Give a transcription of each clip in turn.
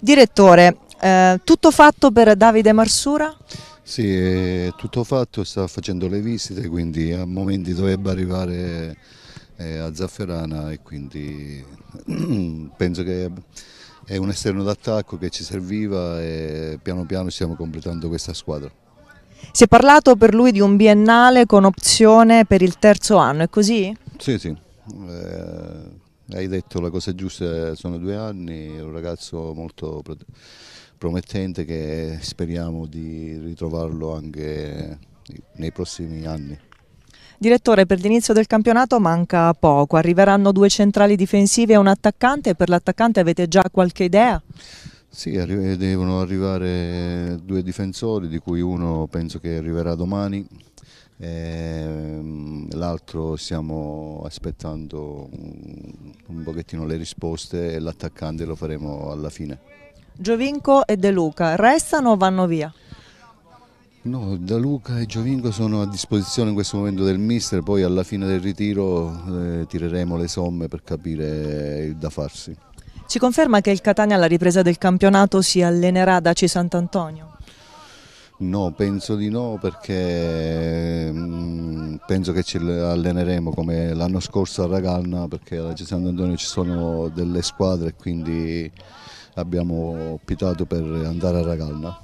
Direttore, eh, tutto fatto per Davide Marsura? Sì, è eh, tutto fatto, sta facendo le visite, quindi a momenti dovrebbe arrivare eh, a Zafferana e quindi penso che è un esterno d'attacco che ci serviva e piano piano stiamo completando questa squadra. Si è parlato per lui di un biennale con opzione per il terzo anno, è così? Sì, sì. Eh hai detto la cosa giusta, sono due anni, è un ragazzo molto promettente che speriamo di ritrovarlo anche nei prossimi anni. Direttore, per l'inizio del campionato manca poco, arriveranno due centrali difensive e un attaccante, per l'attaccante avete già qualche idea? Sì, arri devono arrivare due difensori, di cui uno penso che arriverà domani Ehm, l'altro stiamo aspettando un pochettino le risposte e l'attaccante lo faremo alla fine. Giovinco e De Luca restano o vanno via? No, da Luca e Giovinco sono a disposizione in questo momento del mister, poi alla fine del ritiro eh, tireremo le somme per capire il da farsi. Ci conferma che il Catania alla ripresa del campionato si allenerà da C. Sant'Antonio? No, penso di no perché mm, penso che ci alleneremo come l'anno scorso a Ragalna perché alla G Antonio ci sono delle squadre e quindi abbiamo optato per andare a Ragalna.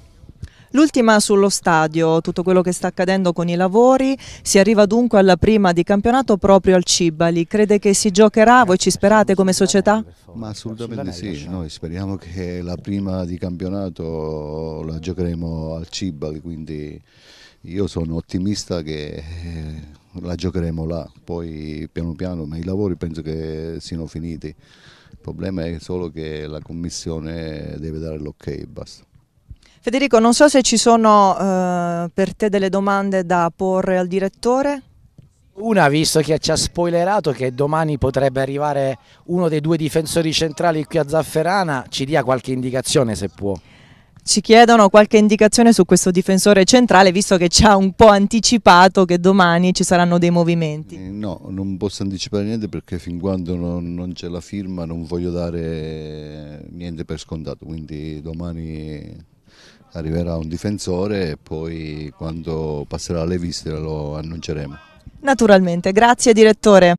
L'ultima sullo stadio, tutto quello che sta accadendo con i lavori, si arriva dunque alla prima di campionato proprio al Cibali, crede che si giocherà, voi ci sperate come società? Ma assolutamente sì, noi speriamo che la prima di campionato la giocheremo al Cibali, quindi io sono ottimista che eh, la giocheremo là, poi piano piano, ma i lavori penso che siano finiti. Il problema è solo che la commissione deve dare l'ok e basta. Federico, non so se ci sono eh, per te delle domande da porre al direttore. Una, visto che ci ha spoilerato che domani potrebbe arrivare uno dei due difensori centrali qui a Zafferana, ci dia qualche indicazione se può. Ci chiedono qualche indicazione su questo difensore centrale, visto che ci ha un po' anticipato che domani ci saranno dei movimenti. Eh, no, non posso anticipare niente perché fin quando non, non c'è la firma non voglio dare niente per scontato, quindi domani arriverà un difensore e poi quando passerà alle viste lo annunceremo. Naturalmente, grazie direttore.